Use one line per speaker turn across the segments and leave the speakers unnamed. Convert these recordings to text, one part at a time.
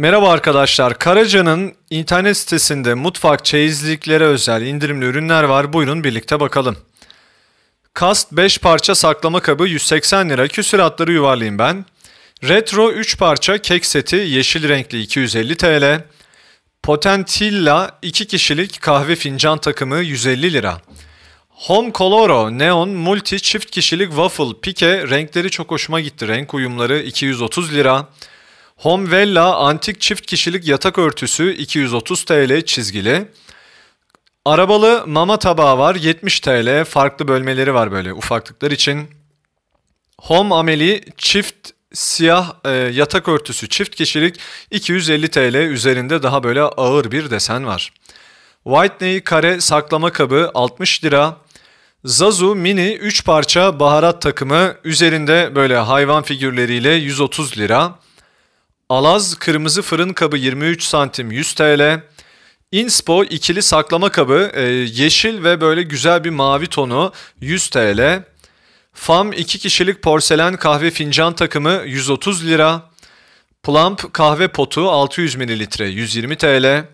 Merhaba arkadaşlar. Karaca'nın internet sitesinde mutfak çeyizliklere özel indirimli ürünler var. Buyurun birlikte bakalım. Kast 5 parça saklama kabı 180 lira. Küsüratları yuvarlayayım ben. Retro 3 parça kek seti yeşil renkli 250 TL. Potentilla 2 kişilik kahve fincan takımı 150 lira. Home Coloro Neon Multi çift kişilik waffle pike renkleri çok hoşuma gitti. Renk uyumları 230 lira. Home Homvella antik çift kişilik yatak örtüsü 230 TL çizgili. Arabalı mama tabağı var 70 TL. Farklı bölmeleri var böyle ufaklıklar için. Home ameli çift siyah e, yatak örtüsü çift kişilik 250 TL üzerinde daha böyle ağır bir desen var. Whitney kare saklama kabı 60 lira. Zazu mini 3 parça baharat takımı üzerinde böyle hayvan figürleriyle 130 lira. Alaz kırmızı fırın kabı 23 santim 100 TL. Inspo ikili saklama kabı e, yeşil ve böyle güzel bir mavi tonu 100 TL. Fam 2 kişilik porselen kahve fincan takımı 130 lira. Plump kahve potu 600 ml 120 TL.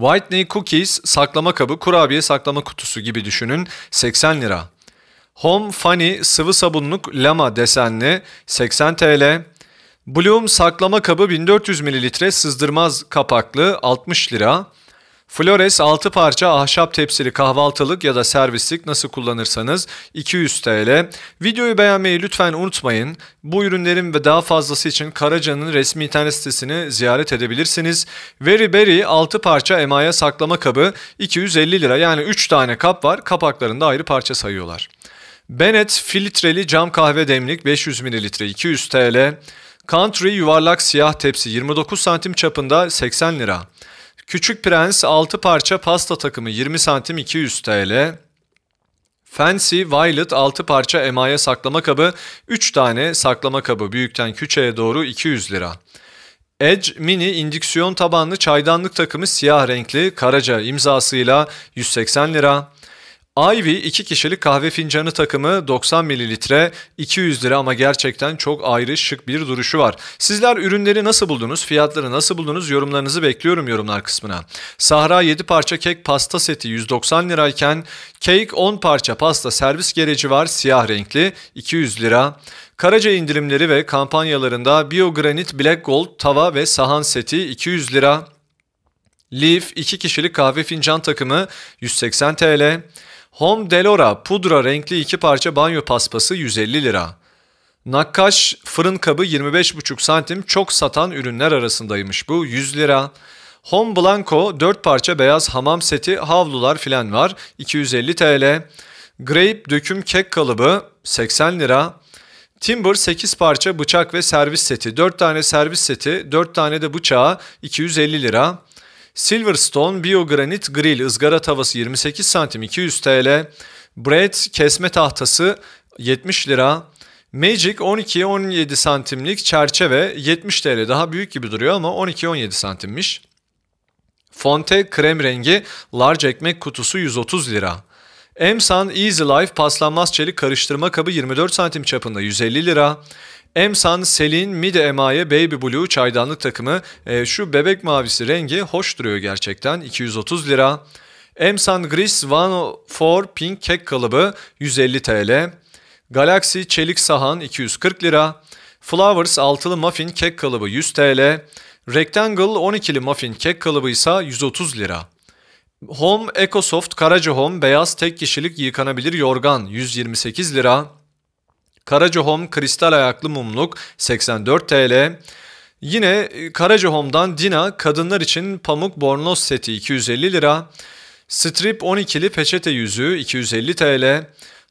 Whitney Cookies saklama kabı kurabiye saklama kutusu gibi düşünün 80 lira. Home Funny sıvı sabunluk lama desenli 80 TL. Bloom saklama kabı 1400 ml sızdırmaz kapaklı 60 lira. Flores 6 parça ahşap tepsili kahvaltılık ya da servislik nasıl kullanırsanız 200 TL. Videoyu beğenmeyi lütfen unutmayın. Bu ürünlerin ve daha fazlası için Karaca'nın resmi internet sitesini ziyaret edebilirsiniz. Very Berry 6 parça emaya saklama kabı 250 lira yani 3 tane kap var kapaklarında ayrı parça sayıyorlar. Bennett filtreli cam kahve demlik 500 ml 200 TL. Country yuvarlak siyah tepsi 29 santim çapında 80 lira. Küçük Prens 6 parça pasta takımı 20 santim 200 TL. Fancy Violet 6 parça emaye saklama kabı 3 tane saklama kabı büyükten küçüğe doğru 200 lira. Edge Mini indüksiyon tabanlı çaydanlık takımı siyah renkli Karaca imzasıyla 180 lira. Ivy 2 kişilik kahve fincanı takımı 90 mililitre 200 lira ama gerçekten çok ayrı şık bir duruşu var. Sizler ürünleri nasıl buldunuz, fiyatları nasıl buldunuz yorumlarınızı bekliyorum yorumlar kısmına. Sahra 7 parça kek pasta seti 190 lirayken cake 10 parça pasta servis gereci var siyah renkli 200 lira. Karaca indirimleri ve kampanyalarında Biogranit Black Gold tava ve sahan seti 200 lira. Leaf 2 kişilik kahve fincan takımı 180 TL. Home Delora pudra renkli iki parça banyo paspası 150 lira. Nakkaş fırın kabı 25,5 santim çok satan ürünler arasındaymış bu 100 lira. Home Blanco 4 parça beyaz hamam seti havlular filan var 250 TL. Grape döküm kek kalıbı 80 lira. Timber 8 parça bıçak ve servis seti 4 tane servis seti 4 tane de bıçağı 250 lira. Silverstone Biogranit Grill ızgara tavası 28 cm 200 TL. Bread kesme tahtası 70 lira. Magic 12-17 santimlik çerçeve 70 TL daha büyük gibi duruyor ama 12-17 santimmiş. Fonte krem rengi large ekmek kutusu 130 lira. Emsan Easy Life paslanmaz çelik karıştırma kabı 24 santim çapında 150 lira. Emsan Selin Mid Emaye Baby Blue çaydanlık takımı e, şu bebek mavisi rengi hoş duruyor gerçekten 230 lira. Emsan Gris One for Pink kek kalıbı 150 TL. Galaxy Çelik Sahan 240 lira. Flowers altılı muffin kek kalıbı 100 TL. Rectangle 12'li muffin kek kalıbı ise 130 lira. Home EcoSoft Karaca Home beyaz tek kişilik yıkanabilir yorgan 128 lira. Karaca kristal ayaklı mumluk 84 TL. Yine e, Karaca Dina kadınlar için pamuk bornoz seti 250 lira. Strip 12'li peçete Yüzü 250 TL.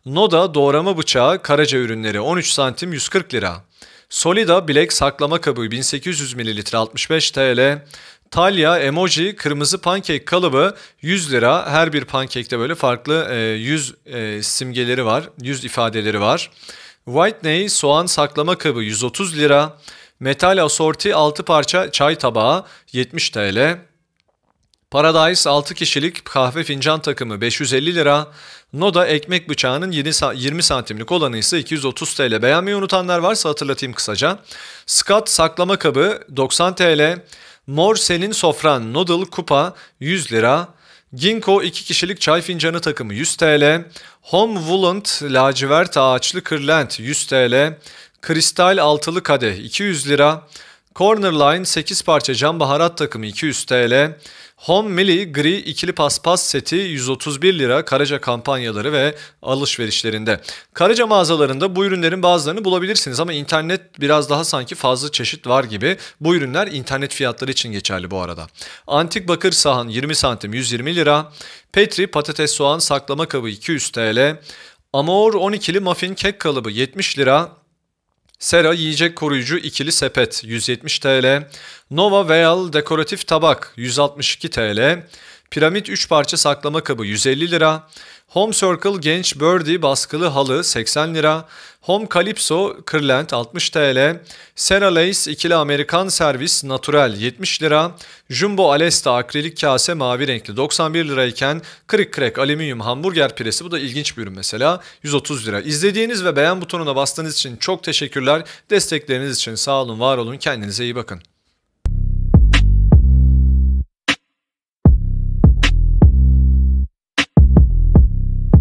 Noda doğrama bıçağı Karaca ürünleri 13 santim 140 lira. Solida bilek saklama kabı 1800 ml 65 TL. Talya emoji kırmızı pankek kalıbı 100 lira. Her bir pankekte böyle farklı 100 e, e, simgeleri var, yüz ifadeleri var. White Whitney soğan saklama kabı 130 lira. Metal assorti 6 parça çay tabağı 70 TL. Paradise 6 kişilik kahve fincan takımı 550 lira. Noda ekmek bıçağının 20 santimlik olanı ise 230 TL. Beğenmeyi unutanlar varsa hatırlatayım kısaca. Scott saklama kabı 90 TL. Morsel'in sofran noodle kupa 100 lira. Ginko 2 kişilik çay fincanı takımı 100 TL. Home Wooland lacivert ağaçlı kırlent 100 TL. Kristal altılı kadeh 200 lira. Cornerline 8 parça cam baharat takımı 200 TL. Home Milli Gri ikili paspas seti 131 lira Karaca kampanyaları ve alışverişlerinde. Karaca mağazalarında bu ürünlerin bazılarını bulabilirsiniz ama internet biraz daha sanki fazla çeşit var gibi. Bu ürünler internet fiyatları için geçerli bu arada. Antik bakır sahan 20 santim 120 lira. Petri patates soğan saklama kabı 200 TL. Amor 12'li muffin kek kalıbı 70 lira. Sera yiyecek koruyucu ikili sepet 170 TL. Nova Veal dekoratif tabak 162 TL. Piramit 3 parça saklama kabı 150 lira. Home Circle Genç Birdie baskılı halı 80 lira. Home Calypso Kırlent 60 TL. Sera Lace ikili Amerikan servis natural 70 lira. Jumbo Alesta akrilik kase mavi renkli 91 lirayken Krik Krek alüminyum hamburger piresi bu da ilginç bir ürün mesela 130 lira. İzlediğiniz ve beğen butonuna bastığınız için çok teşekkürler. Destekleriniz için sağ olun var olun kendinize iyi bakın.